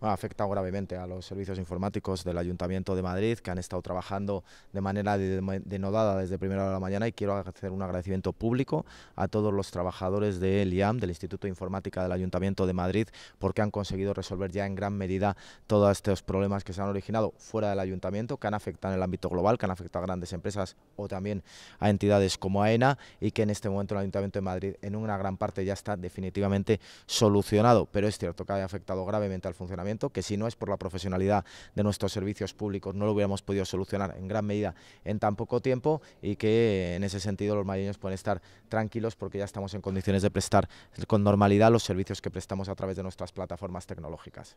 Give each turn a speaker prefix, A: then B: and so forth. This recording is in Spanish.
A: ha afectado gravemente a los servicios informáticos del Ayuntamiento de Madrid, que han estado trabajando de manera denodada desde primera hora de la mañana y quiero hacer un agradecimiento público a todos los trabajadores de IAM, del Instituto de Informática del Ayuntamiento de Madrid, porque han conseguido resolver ya en gran medida todos estos problemas que se han originado fuera del Ayuntamiento, que han afectado en el ámbito global, que han afectado a grandes empresas o también a entidades como AENA y que en este momento el Ayuntamiento de Madrid en una gran parte ya está definitivamente solucionado, pero es cierto que ha afectado gravemente al funcionamiento que si no es por la profesionalidad de nuestros servicios públicos no lo hubiéramos podido solucionar en gran medida en tan poco tiempo y que en ese sentido los madrileños pueden estar tranquilos porque ya estamos en condiciones de prestar con normalidad los servicios que prestamos a través de nuestras plataformas tecnológicas.